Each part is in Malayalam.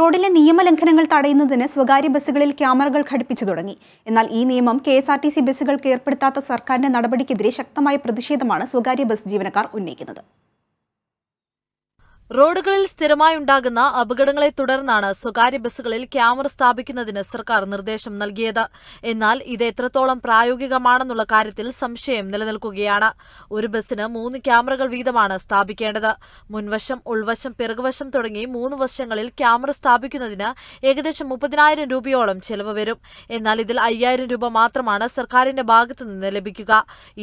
റോഡിലെ നിയമലംഘനങ്ങൾ തടയുന്നതിന് സ്വകാര്യ ബസ്സുകളിൽ ക്യാമറകൾ ഘടിപ്പിച്ചു തുടങ്ങി എന്നാൽ ഈ നിയമം K S R T C ബസ്സുകൾക്ക് ഏർപ്പെടുത്താത്ത സർക്കാരിന്റെ നടപടിക്കെതിരെ ശക്തമായ പ്രതിഷേധമാണ് സ്വകാര്യ ബസ് ജീവനക്കാർ ഉന്നയിക്കുന്നത് റോഡുകളിൽ സ്ഥിരമായി ഉണ്ടാകുന്ന അപകടങ്ങളെ തുടർന്നാണ് സ്വകാര്യ ബസ്സുകളിൽ ക്യാമറ സ്ഥാപിക്കുന്നതിന് സർക്കാർ നിർദ്ദേശം നൽകിയത് എന്നാൽ ഇത് എത്രത്തോളം പ്രായോഗികമാണെന്നുള്ള കാര്യത്തിൽ സംശയം നിലനിൽക്കുകയാണ് ഒരു ബസ്സിന് മൂന്ന് ക്യാമറകൾ വീതമാണ് സ്ഥാപിക്കേണ്ടത് മുൻവശം ഉൾവശം പിറകുവശം തുടങ്ങി മൂന്ന് വശങ്ങളിൽ ക്യാമറ സ്ഥാപിക്കുന്നതിന് ഏകദേശം മുപ്പതിനായിരം രൂപയോളം ചെലവ് വരും എന്നാൽ ഇതിൽ അയ്യായിരം രൂപ മാത്രമാണ് സർക്കാരിന്റെ ഭാഗത്തു നിന്ന് ലഭിക്കുക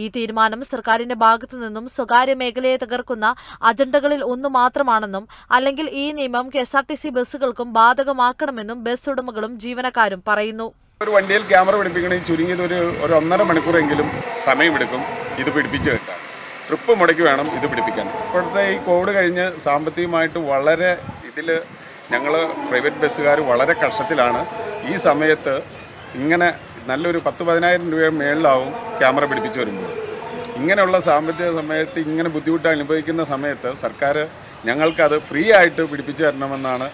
ഈ തീരുമാനം സർക്കാരിന്റെ ഭാഗത്തു നിന്നും സ്വകാര്യ മേഖലയെ തകർക്കുന്ന അജണ്ടകളിൽ ഒന്നു മാത്രമാണ് പ്രശ്നമാണെന്നും അല്ലെങ്കിൽ ഈ നിയമം K S R T C ബസ്സുകൾക്കും ബാധകമാക്കണമെന്നും ബസ് ഉടമകളും ജീവനക്കാരും പറയുന്നു ഒരു വണ്ടിയിൽ ക്യാമറ പിടിപ്പിക്കണമെങ്കിൽ ചുരുങ്ങിയത് ഒരു ഒരു ഒന്നര മണിക്കൂറെങ്കിലും സമയമെടുക്കും ഇത് പിടിപ്പിച്ചു കിട്ടാൻ ട്രിപ്പ് മുടക്കി വേണം ഇത് പിടിപ്പിക്കാൻ ഇപ്പോഴത്തെ ഈ കോവിഡ് കഴിഞ്ഞ് സാമ്പത്തികമായിട്ട് വളരെ ഇതിൽ ഞങ്ങൾ പ്രൈവറ്റ് ബസ്സുകാർ വളരെ കഷ്ടത്തിലാണ് ഈ സമയത്ത് ഇങ്ങനെ നല്ലൊരു പത്ത് പതിനായിരം രൂപ മേളിലാവും ക്യാമറ പിടിപ്പിച്ച് വരുമ്പോൾ ഇങ്ങനെയുള്ള സാമ്പത്തിക സമയത്ത് ഇങ്ങനെ ബുദ്ധിമുട്ട് അനുഭവിക്കുന്ന സമയത്ത് സർക്കാർ ഞങ്ങൾക്കത് ഫ്രീ ആയിട്ട് പിടിപ്പിച്ചു തരണമെന്നാണ്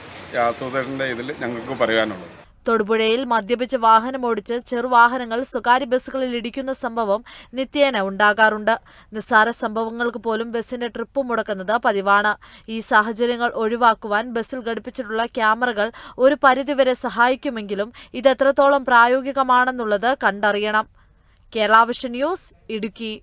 അസോസിയേഷൻ്റെ ഇതിൽ ഞങ്ങൾക്ക് പറയാനുള്ളത് തൊടുപുഴയിൽ മദ്യപിച്ച് വാഹനമോടിച്ച് ചെറുവാഹനങ്ങൾ സ്വകാര്യ ബസ്സുകളിൽ ഇടിക്കുന്ന സംഭവം നിത്യേന ഉണ്ടാകാറുണ്ട് നിസ്സാര സംഭവങ്ങൾക്ക് പോലും ബസ്സിന്റെ ട്രിപ്പ് മുടക്കുന്നത് പതിവാണ് ഈ സാഹചര്യങ്ങൾ ഒഴിവാക്കുവാൻ ബസ്സിൽ ഘടിപ്പിച്ചിട്ടുള്ള ക്യാമറകൾ ഒരു പരിധിവരെ സഹായിക്കുമെങ്കിലും ഇത് എത്രത്തോളം പ്രായോഗികമാണെന്നുള്ളത് കണ്ടറിയണം കേരളാവിഷൻ ന്യൂസ് ഇടുക്കി